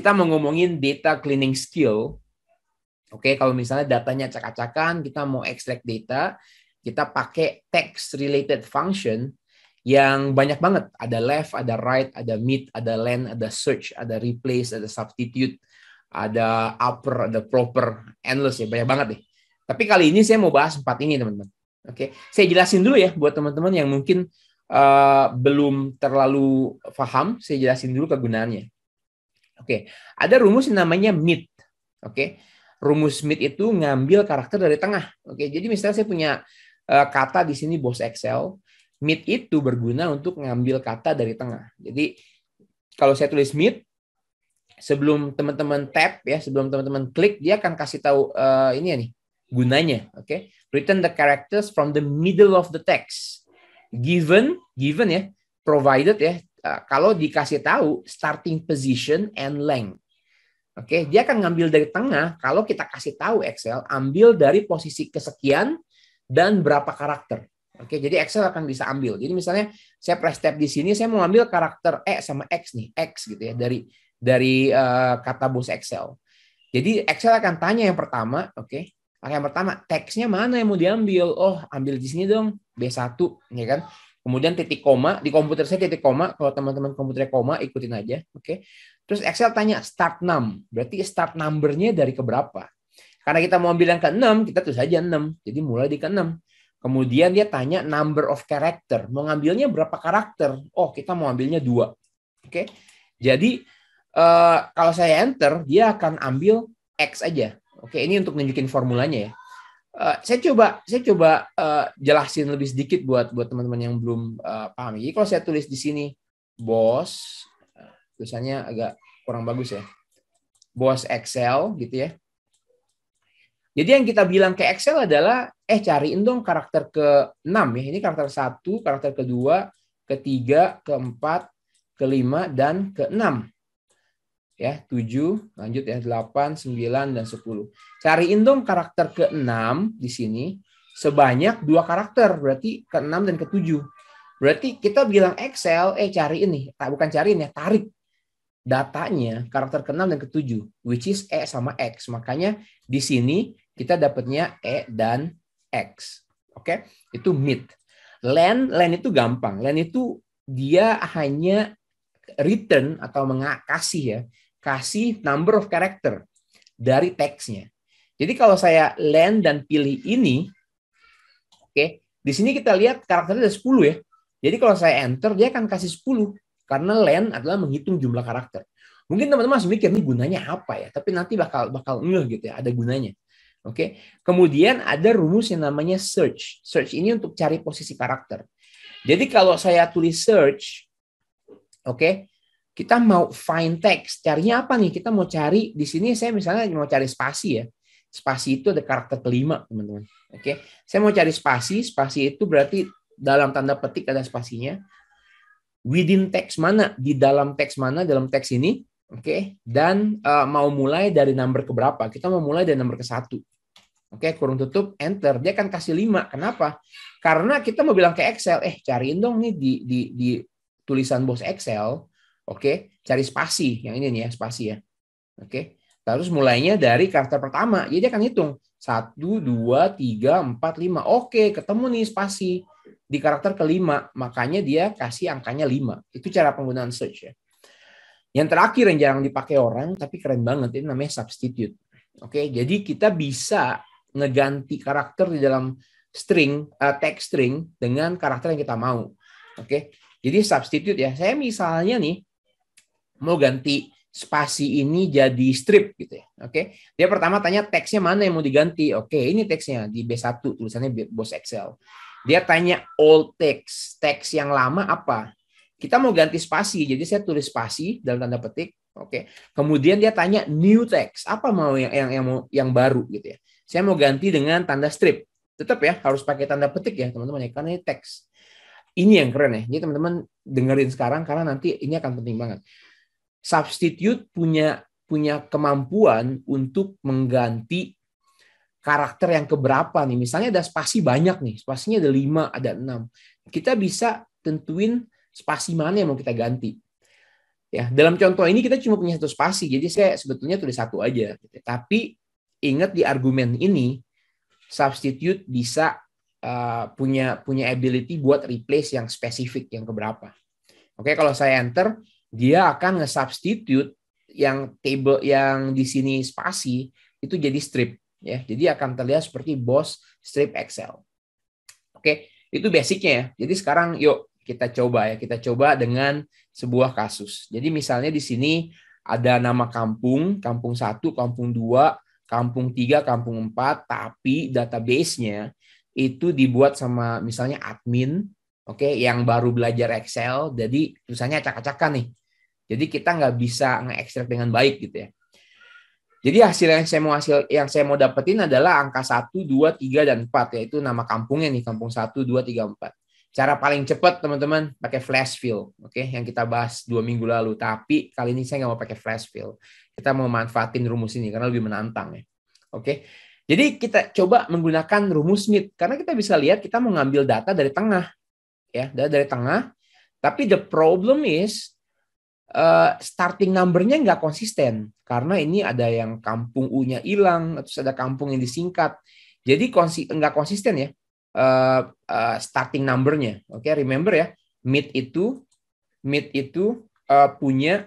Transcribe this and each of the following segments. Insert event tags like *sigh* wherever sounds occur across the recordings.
kita mau ngomongin data cleaning skill. Oke, okay, kalau misalnya datanya acak-acakan, kita mau extract data, kita pakai text related function yang banyak banget. Ada left, ada right, ada mid, ada len, ada search, ada replace, ada substitute, ada upper, ada proper, endless ya, banyak banget deh. Tapi kali ini saya mau bahas empat ini, teman-teman. Oke, okay. saya jelasin dulu ya buat teman-teman yang mungkin uh, belum terlalu paham, saya jelasin dulu kegunaannya. Oke, ada rumus yang namanya mid. Oke. Rumus mid itu ngambil karakter dari tengah. Oke, jadi misalnya saya punya eh, kata di sini bos Excel, mid itu berguna untuk ngambil kata dari tengah. Jadi kalau saya tulis mid sebelum teman-teman tap ya, sebelum teman-teman klik dia akan kasih tahu uh, ini ya nih gunanya, oke? Okay? Return the characters from the middle of the text. Given, given ya, provided ya, Eh, kalau dikasih tahu starting position and length. Oke, okay? dia akan ngambil dari tengah. Kalau kita kasih tahu Excel, ambil dari posisi kesekian dan berapa karakter. Oke, okay? jadi Excel akan bisa ambil. Jadi misalnya saya press tab di sini, saya mau ambil karakter E sama X nih, X gitu ya dari dari uh, kata bos Excel. Jadi Excel akan tanya yang pertama, oke, okay? yang pertama teksnya mana yang mau diambil? Oh, ambil di sini dong, B1, ya kan? Kemudian titik koma, di komputer saya titik koma, kalau teman-teman komputer koma ikutin aja, oke. Okay? Terus Excel tanya start num, berarti start numbernya dari keberapa? Karena kita mau ambil yang ke-6, kita tuh saja 6. Jadi mulai di ke-6. Kemudian dia tanya number of character. Mau ngambilnya berapa karakter? Oh, kita mau ambilnya dua. Oke. Okay? Jadi uh, kalau saya enter, dia akan ambil X aja. Oke, okay, ini untuk nunjukin formulanya ya. Eh, saya coba saya coba uh, jelasin lebih sedikit buat buat teman-teman yang belum uh, paham. Jadi kalau saya tulis di sini bos tulisannya agak kurang bagus ya. Bos Excel gitu ya. Jadi yang kita bilang ke Excel adalah eh cariin dong karakter ke-6 ya. Ini karakter 1, karakter kedua, ketiga, keempat, kelima dan keenam ya 7, lanjut ya 8, 9 dan 10. Cariin dong karakter ke-6 di sini sebanyak dua karakter, berarti ke-6 dan ke-7. Berarti kita bilang Excel, eh cari ini, tak bukan cariin ya, tarik datanya karakter ke-6 dan ke-7, which is E sama X. Makanya di sini kita dapatnya E dan X. Oke, okay? itu mid. Len, len itu gampang. Len itu dia hanya return atau mengakasi ya kasih number of character dari teksnya. Jadi kalau saya land dan pilih ini, oke, okay, di sini kita lihat karakternya ada 10 ya. Jadi kalau saya enter, dia akan kasih 10. Karena land adalah menghitung jumlah karakter. Mungkin teman-teman masih mikir, ini gunanya apa ya? Tapi nanti bakal bakal ngeh gitu ya, ada gunanya. Oke, okay? kemudian ada rumus yang namanya search. Search ini untuk cari posisi karakter. Jadi kalau saya tulis search, oke, okay, kita mau find text, carinya apa nih? Kita mau cari di sini saya misalnya mau cari spasi ya. Spasi itu ada karakter kelima, teman-teman. Oke. Saya mau cari spasi, spasi itu berarti dalam tanda petik ada spasinya. Within text mana? Di dalam text mana? Dalam teks ini. Oke. Dan uh, mau mulai dari nomor ke berapa? Kita mau mulai dari nomor ke satu. Oke, kurung tutup, enter. Dia akan kasih 5. Kenapa? Karena kita mau bilang ke Excel, eh cariin dong nih di, di, di tulisan bos Excel, Oke, cari spasi yang ini nih ya, spasi ya. Oke. Terus mulainya dari karakter pertama. Jadi dia akan hitung satu, dua, tiga, empat, lima. Oke, ketemu nih spasi di karakter kelima. Makanya dia kasih angkanya lima. Itu cara penggunaan search ya. Yang terakhir yang jarang dipakai orang tapi keren banget ini namanya substitute. Oke, jadi kita bisa ngeganti karakter di dalam string uh, text string dengan karakter yang kita mau. Oke. Jadi substitute ya. Saya misalnya nih mau ganti spasi ini jadi strip gitu ya. Oke. Okay? Dia pertama tanya teksnya mana yang mau diganti. Oke, okay, ini teksnya di B1 tulisannya Bos Excel. Dia tanya old text, teks yang lama apa? Kita mau ganti spasi, jadi saya tulis spasi dalam tanda petik. Oke. Okay. Kemudian dia tanya new text, apa mau yang yang yang, mau, yang baru gitu ya. Saya mau ganti dengan tanda strip. Tetap ya harus pakai tanda petik ya, teman-teman ya, karena ini teks. Ini yang keren ya. ini teman-teman dengerin sekarang karena nanti ini akan penting banget substitute punya punya kemampuan untuk mengganti karakter yang keberapa nih. Misalnya ada spasi banyak nih, spasinya ada lima, ada enam. Kita bisa tentuin spasi mana yang mau kita ganti. Ya, dalam contoh ini kita cuma punya satu spasi, jadi saya sebetulnya tulis satu aja. Tapi ingat di argumen ini, substitute bisa uh, punya punya ability buat replace yang spesifik yang keberapa. Oke, kalau saya enter, dia akan nge-substitute yang table yang di sini spasi itu jadi strip ya. Jadi akan terlihat seperti bos strip Excel. Oke, itu basicnya ya. Jadi sekarang yuk kita coba ya, kita coba dengan sebuah kasus. Jadi misalnya di sini ada nama kampung, kampung 1, kampung 2, kampung 3, kampung 4, tapi database-nya itu dibuat sama misalnya admin, oke, okay, yang baru belajar Excel, jadi tulisannya acak-acakan nih. Jadi kita nggak bisa nge-extract dengan baik gitu ya. Jadi hasil yang saya mau hasil yang saya mau dapetin adalah angka 1, 2, 3 dan 4 yaitu nama kampungnya nih, kampung 1, 2, 3, 4. Cara paling cepat teman-teman pakai flash fill, oke, okay? yang kita bahas dua minggu lalu. Tapi kali ini saya nggak mau pakai flash fill. Kita mau manfaatin rumus ini karena lebih menantang ya. Oke. Okay? Jadi kita coba menggunakan rumus Smith karena kita bisa lihat kita mengambil data dari tengah ya, dari tengah. Tapi the problem is uh, starting numbernya nggak konsisten karena ini ada yang kampung U-nya hilang, terus ada kampung yang disingkat, jadi konsi nggak konsisten ya uh, uh, starting numbernya. Oke, okay, remember ya, mid itu mid itu uh, punya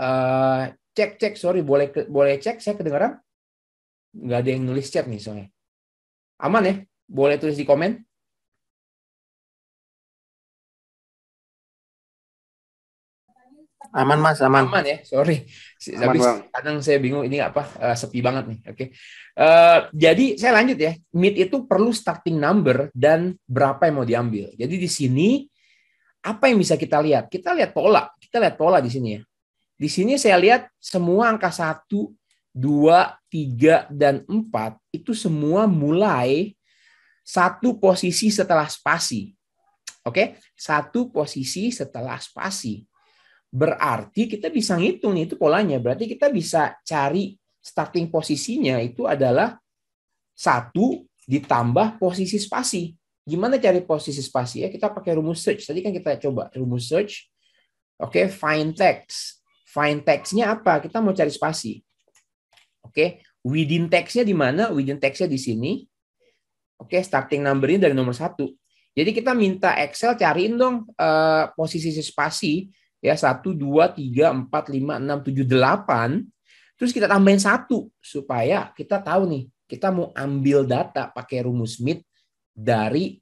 uh, cek cek sorry boleh boleh cek saya kedengaran nggak ada yang nulis chat nih soalnya aman ya boleh tulis di komen Aman mas, aman. Aman ya, sorry. Aman, Tapi kadang saya bingung ini apa uh, sepi banget nih. Oke. Okay. Uh, eh, jadi saya lanjut ya. Mid itu perlu starting number dan berapa yang mau diambil. Jadi di sini apa yang bisa kita lihat? Kita lihat pola. Kita lihat pola di sini ya. Di sini saya lihat semua angka satu dua tiga dan empat itu semua mulai satu posisi setelah spasi. Oke, okay? satu posisi setelah spasi. Berarti kita bisa ngitung itu polanya. Berarti kita bisa cari starting posisinya itu adalah satu ditambah posisi spasi. Gimana cari posisi spasi ya? Kita pakai rumus search. Tadi kan kita coba rumus search. Oke, okay, find text. Find text-nya apa? Kita mau cari spasi. Oke, okay. within text-nya di mana? Within text-nya di sini. Oke, okay, starting number ini dari nomor satu. Jadi kita minta Excel cariin dong uh, posisi spasi ya 1 2 3 4 5 6 7 8 terus kita tambahin satu supaya kita tahu nih kita mau ambil data pakai rumus Smith dari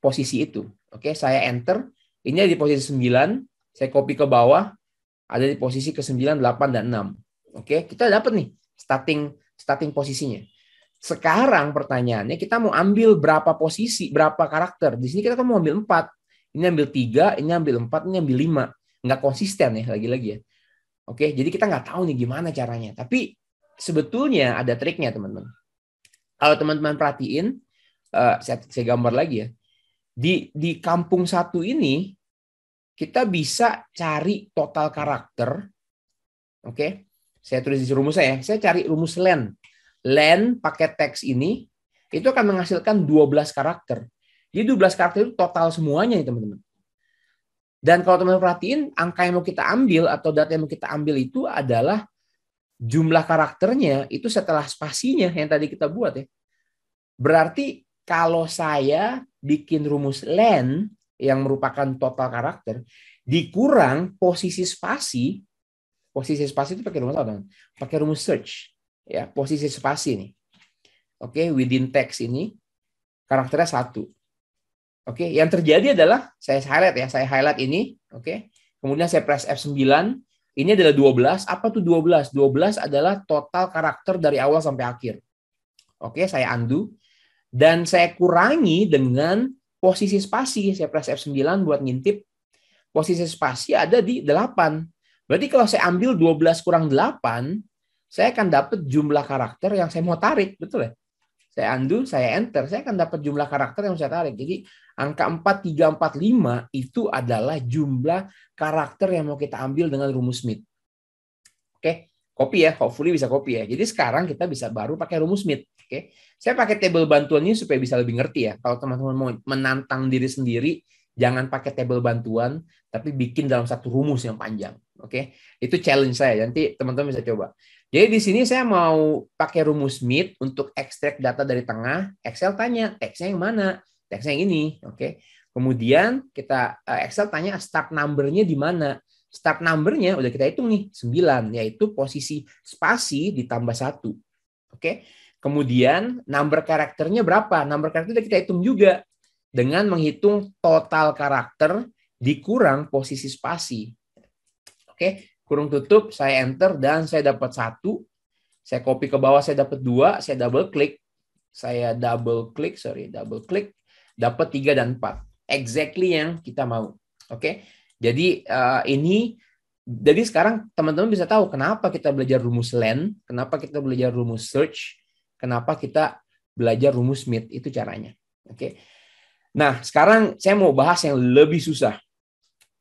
posisi itu. Oke, saya enter, ini ada di posisi 9, saya copy ke bawah, ada di posisi ke 9, 8 dan 6. Oke, kita dapat nih starting starting posisinya. Sekarang pertanyaannya kita mau ambil berapa posisi, berapa karakter. Di sini kita kan mau ambil 4. Ini ambil 3, ini ambil 4, ini ambil 5 nggak konsisten ya lagi-lagi ya. Oke, jadi kita nggak tahu nih gimana caranya. Tapi sebetulnya ada triknya teman-teman. Kalau teman-teman perhatiin, uh, saya, saya gambar lagi ya. Di di kampung satu ini kita bisa cari total karakter. Oke, saya tulis di rumus saya. Ya. Saya cari rumus len. Len pakai teks ini itu akan menghasilkan 12 karakter. Jadi 12 karakter itu total semuanya nih teman-teman. Dan kalau teman-teman perhatiin, angka yang mau kita ambil atau data yang mau kita ambil itu adalah jumlah karakternya itu setelah spasinya yang tadi kita buat ya. Berarti kalau saya bikin rumus len yang merupakan total karakter dikurang posisi spasi, posisi spasi itu pakai rumus apa? teman Pakai rumus search ya, posisi spasi nih. Oke, okay, within text ini karakternya satu. Oke, okay. yang terjadi adalah saya highlight ya, saya highlight ini, oke. Okay. Kemudian saya press F9. Ini adalah 12. Apa tuh 12? 12 adalah total karakter dari awal sampai akhir. Oke, okay, saya undo dan saya kurangi dengan posisi spasi. Saya press F9 buat ngintip. Posisi spasi ada di 8. Berarti kalau saya ambil 12 kurang 8, saya akan dapat jumlah karakter yang saya mau tarik, betul ya? saya undo, saya enter, saya akan dapat jumlah karakter yang saya tarik. Jadi angka 4345 itu adalah jumlah karakter yang mau kita ambil dengan rumus Smith. Oke, copy ya, hopefully bisa copy ya. Jadi sekarang kita bisa baru pakai rumus Smith. Oke, saya pakai table bantuan ini supaya bisa lebih ngerti ya. Kalau teman-teman mau menantang diri sendiri, jangan pakai table bantuan, tapi bikin dalam satu rumus yang panjang. Oke, itu challenge saya. Nanti teman-teman bisa coba. Jadi di sini saya mau pakai rumus MID untuk ekstrak data dari tengah. Excel tanya teksnya yang mana? Teksnya yang ini, oke. Kemudian kita eh, Excel tanya start number-nya di mana? Start number-nya udah kita hitung nih 9 yaitu posisi spasi ditambah satu, oke. Kemudian number karakternya berapa? Number karakter udah kita hitung juga dengan menghitung total karakter dikurang posisi spasi. Oke, kurung tutup, saya enter dan saya dapat satu. Saya copy ke bawah, saya dapat dua, saya double klik, saya double klik, sorry, double klik, dapat tiga dan empat, exactly yang kita mau. Oke, okay? jadi uh, ini, jadi sekarang teman-teman bisa tahu kenapa kita belajar rumus len, kenapa kita belajar rumus search, kenapa kita belajar rumus mid itu caranya. Oke. Okay? Nah, sekarang saya mau bahas yang lebih susah.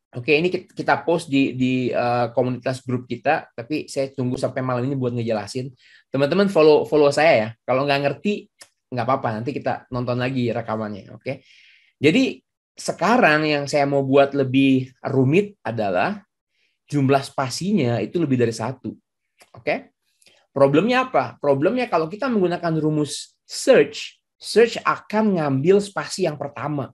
Oke, ini kita post di di uh, komunitas grup kita, tapi saya tunggu sampai malam ini buat ngejelasin. Teman-teman follow follow saya ya. Kalau nggak ngerti, nggak apa-apa. Nanti kita nonton lagi rekamannya. Oke. Jadi sekarang yang saya mau buat lebih rumit adalah jumlah spasinya itu lebih dari satu. Oke. Problemnya apa? Problemnya kalau kita menggunakan rumus search, search akan ngambil spasi yang pertama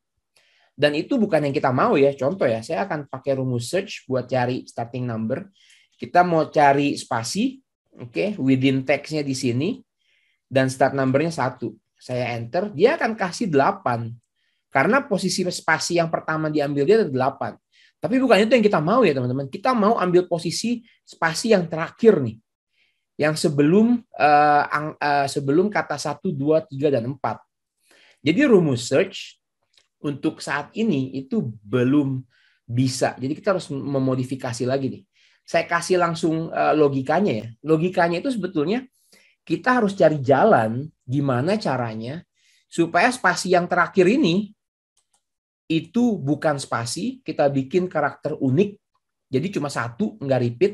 dan itu bukan yang kita mau ya. Contoh ya, saya akan pakai rumus search buat cari starting number. Kita mau cari spasi, oke, okay, within text-nya di sini, dan start numbernya satu. Saya enter, dia akan kasih 8. Karena posisi spasi yang pertama diambil dia ada 8. Tapi bukan itu yang kita mau ya teman-teman. Kita mau ambil posisi spasi yang terakhir nih. Yang sebelum uh, uh, sebelum kata satu dua tiga dan empat Jadi rumus search untuk saat ini itu belum bisa. Jadi kita harus memodifikasi lagi nih. Saya kasih langsung eh, logikanya ya. Logikanya itu sebetulnya kita harus cari jalan gimana caranya supaya spasi yang terakhir ini itu bukan spasi, kita bikin karakter unik. Jadi cuma satu, nggak repeat.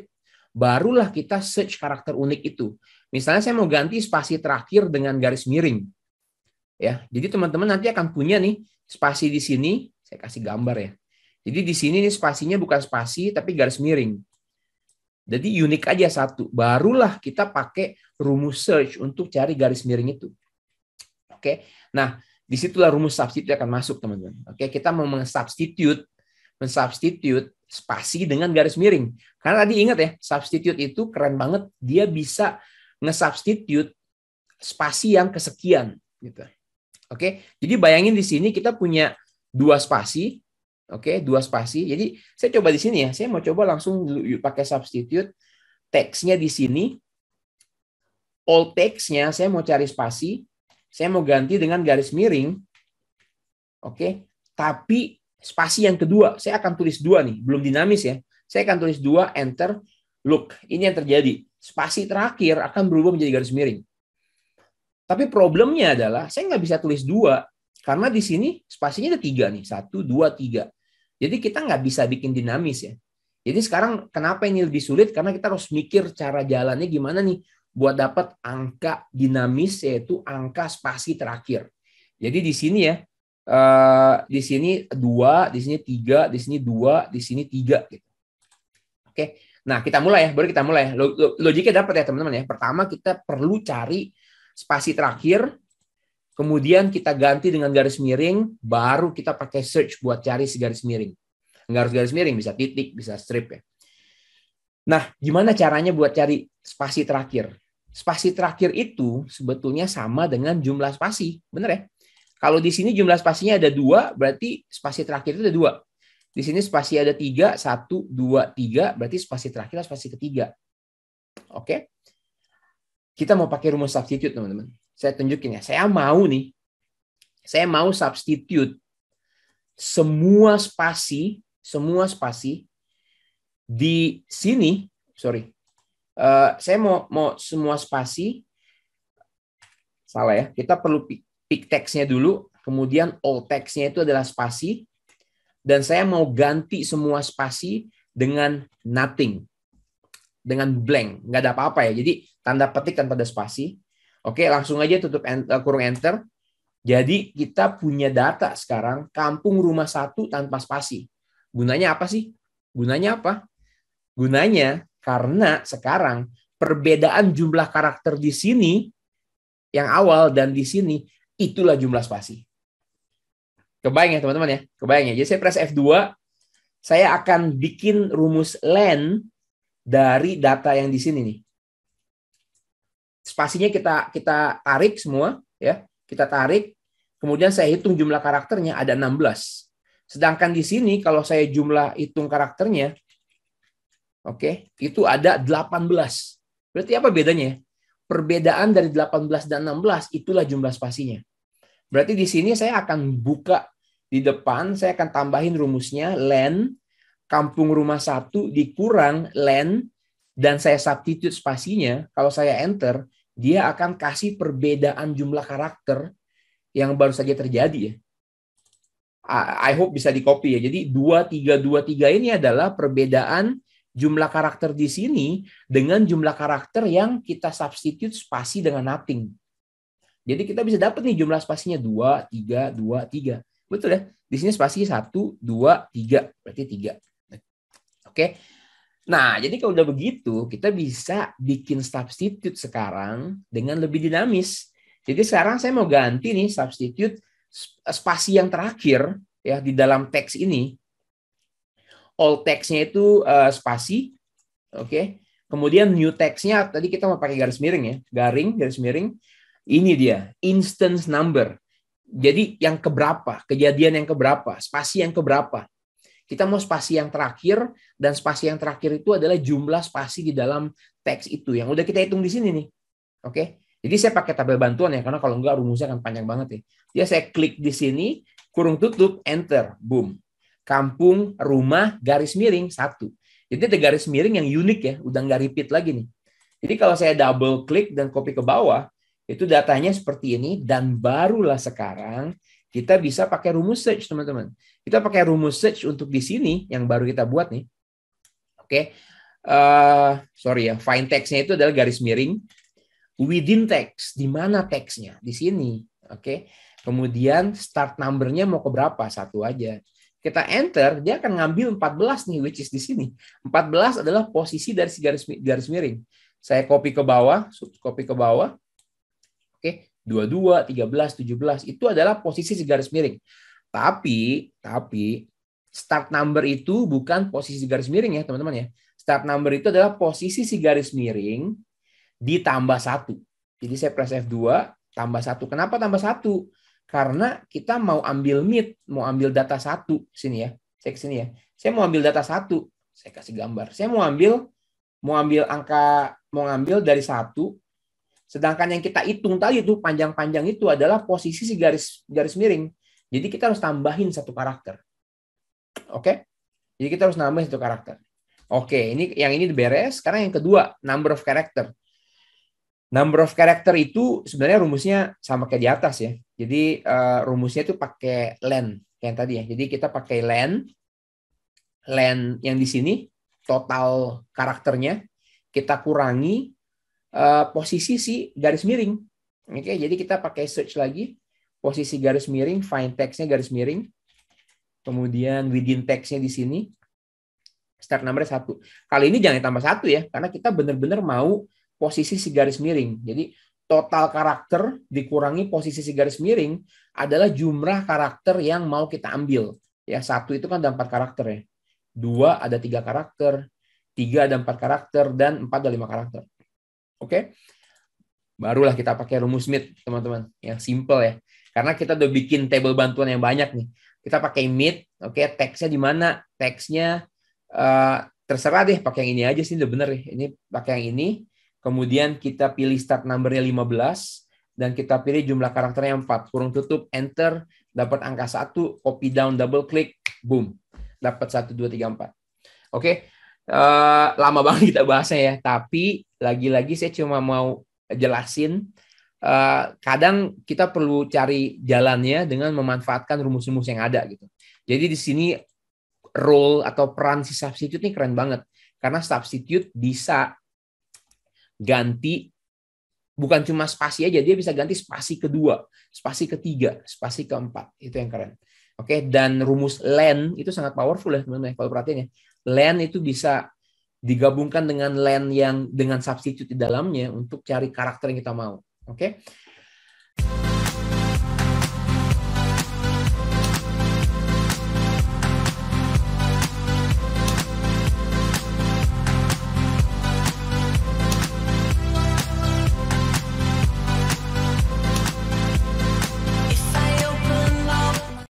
Barulah kita search karakter unik itu. Misalnya saya mau ganti spasi terakhir dengan garis miring. Ya, jadi teman-teman nanti akan punya nih spasi di sini, saya kasih gambar ya. Jadi di sini ini spasinya bukan spasi tapi garis miring. Jadi unik aja satu. Barulah kita pakai rumus search untuk cari garis miring itu. Oke. Nah, disitulah rumus substitute akan masuk, teman-teman. Oke, kita mau mensubstitute mensubstitute spasi dengan garis miring. Karena tadi ingat ya, substitute itu keren banget. Dia bisa nge substitute spasi yang kesekian gitu. Oke, jadi bayangin di sini kita punya dua spasi, oke, dua spasi. Jadi saya coba di sini ya, saya mau coba langsung pakai substitute teksnya di sini, all teksnya saya mau cari spasi, saya mau ganti dengan garis miring, oke. Tapi spasi yang kedua, saya akan tulis dua nih, belum dinamis ya. Saya akan tulis dua, enter, look. Ini yang terjadi. Spasi terakhir akan berubah menjadi garis miring. Tapi problemnya adalah saya nggak bisa tulis dua karena di sini spasinya ada tiga nih satu dua tiga. Jadi kita nggak bisa bikin dinamis ya. Jadi sekarang kenapa ini lebih sulit? Karena kita harus mikir cara jalannya gimana nih buat dapat angka dinamis yaitu angka spasi terakhir. Jadi di sini ya eh, di sini dua, di sini tiga, di sini dua, di sini tiga gitu. Oke. Nah, kita mulai ya, baru kita mulai. Logiknya dapat ya, teman-teman ya. Pertama kita perlu cari spasi terakhir, kemudian kita ganti dengan garis miring, baru kita pakai search buat cari si garis miring. Nggak harus garis miring, bisa titik, bisa strip ya. Nah, gimana caranya buat cari spasi terakhir? Spasi terakhir itu sebetulnya sama dengan jumlah spasi, bener ya? Kalau di sini jumlah spasinya ada dua, berarti spasi terakhir itu ada dua. Di sini spasi ada tiga, satu, dua, tiga, berarti spasi terakhir adalah spasi ketiga. Oke? Kita mau pakai rumus substitute, teman-teman. Saya tunjukin ya. Saya mau nih. Saya mau substitute semua spasi, semua spasi di sini, sorry. Uh, saya mau mau semua spasi salah ya. Kita perlu pick, pick text-nya dulu, kemudian all text-nya itu adalah spasi dan saya mau ganti semua spasi dengan nothing dengan blank, nggak ada apa-apa ya. Jadi tanda petik tanpa ada spasi. Oke, langsung aja tutup enter, eh, kurung enter. Jadi kita punya data sekarang kampung rumah satu tanpa spasi. Gunanya apa sih? Gunanya apa? Gunanya karena sekarang perbedaan jumlah karakter di sini yang awal dan di sini itulah jumlah spasi. Kebayang ya teman-teman ya? Kebayang ya? Jadi saya press F2, saya akan bikin rumus len dari data yang di sini nih. Spasinya kita kita tarik semua ya, kita tarik. Kemudian saya hitung jumlah karakternya ada 16. Sedangkan di sini kalau saya jumlah hitung karakternya oke, okay, itu ada 18. Berarti apa bedanya? Perbedaan dari 18 dan 16 itulah jumlah spasinya. Berarti di sini saya akan buka di depan saya akan tambahin rumusnya len kampung rumah satu dikurang land dan saya substitute spasinya, kalau saya enter, dia akan kasih perbedaan jumlah karakter yang baru saja terjadi ya. I hope bisa di copy ya. Jadi 2 3 2 3 ini adalah perbedaan jumlah karakter di sini dengan jumlah karakter yang kita substitute spasi dengan nothing. Jadi kita bisa dapat nih jumlah spasinya 2 3 2 3. Betul ya? Di sini spasi 1 2 3, berarti 3. Oke. Okay? Nah, jadi kalau udah begitu, kita bisa bikin substitute sekarang dengan lebih dinamis. Jadi sekarang saya mau ganti nih substitute eh, spasi yang terakhir ya di dalam teks ini. All teksnya itu uh, spasi, oke. Okay? Kemudian new teksnya tadi kita mau pakai garis miring ya, garing garis miring. Ini dia instance number. Jadi yang keberapa, kejadian yang keberapa, spasi yang keberapa. Kita mau spasi yang terakhir, dan spasi yang terakhir itu adalah jumlah spasi di dalam teks itu, yang udah kita hitung di sini nih. Oke, okay? jadi saya pakai tabel bantuan ya, karena kalau enggak rumusnya akan panjang banget ya. Dia saya klik di sini, kurung tutup, enter, boom. Kampung, rumah, garis miring, satu. Jadi ada garis miring yang unik ya, udah nggak repeat lagi nih. Jadi kalau saya double klik dan copy ke bawah, itu datanya seperti ini dan barulah sekarang kita bisa pakai rumus search, teman-teman. Kita pakai rumus search untuk di sini yang baru kita buat nih. Oke. Okay. Uh, eh, sorry ya, find text-nya itu adalah garis miring within text. Di mana teksnya? Di sini. Oke. Okay. Kemudian start number-nya mau ke berapa? Satu aja kita enter, dia akan ngambil 14 nih, which is di sini. 14 adalah posisi dari si garis, garis miring. Saya copy ke bawah, copy ke bawah. 22, 13, 17 itu adalah posisi garis miring. Tapi tapi start number itu bukan posisi garis miring ya, teman-teman ya. Start number itu adalah posisi si garis miring ditambah satu. Jadi saya press F2 tambah satu. Kenapa tambah satu? Karena kita mau ambil mid, mau ambil data satu sini ya. Saya kesini ya. Saya mau ambil data satu. Saya kasih gambar. Saya mau ambil mau ambil angka mau ambil dari satu Sedangkan yang kita hitung tadi itu panjang-panjang itu adalah posisi si garis garis miring. Jadi kita harus tambahin satu karakter. Oke? Okay? Jadi kita harus nambahin satu karakter. Oke, okay, ini yang ini beres. Sekarang yang kedua, number of character. Number of character itu sebenarnya rumusnya sama kayak di atas ya. Jadi uh, rumusnya itu pakai len yang tadi ya. Jadi kita pakai len len yang di sini total karakternya kita kurangi Eh, posisi si garis miring. Oke, okay, jadi kita pakai search lagi posisi garis miring, find text garis miring. Kemudian within text di sini start number satu. Kali ini jangan tambah satu ya, karena kita benar-benar mau posisi si garis miring. Jadi total karakter dikurangi posisi si garis miring adalah jumlah karakter yang mau kita ambil. Ya satu itu kan ada empat karakter ya. Dua ada tiga karakter, tiga ada empat karakter, dan empat ada lima karakter. Oke? Okay? Barulah kita pakai rumus mid, teman-teman, yang simple ya. Karena kita udah bikin table bantuan yang banyak nih. Kita pakai mid, oke, okay? teksnya di mana? Teksnya uh, terserah deh pakai yang ini aja sih udah bener deh. Ini pakai yang ini. Kemudian kita pilih start number numbernya 15 dan kita pilih jumlah karakternya 4. Kurung tutup, enter, dapat angka 1, copy down, double click, boom. Dapat 1, 2, 3, 4. Oke, okay? uh, eh, lama *laughs* banget kita bahasnya ya. Tapi lagi-lagi saya cuma mau jelasin uh, kadang kita perlu cari jalannya dengan memanfaatkan rumus-rumus yang ada gitu. Jadi di sini role atau peran si substitute ini keren banget karena substitute bisa ganti bukan cuma spasi aja dia bisa ganti spasi kedua, spasi ketiga, spasi keempat. Itu yang keren. Oke, dan rumus len itu sangat powerful ya teman-teman ya, kalau perhatiin ya Len itu bisa digabungkan dengan land yang dengan substitute di dalamnya untuk cari karakter yang kita mau. Oke. Okay?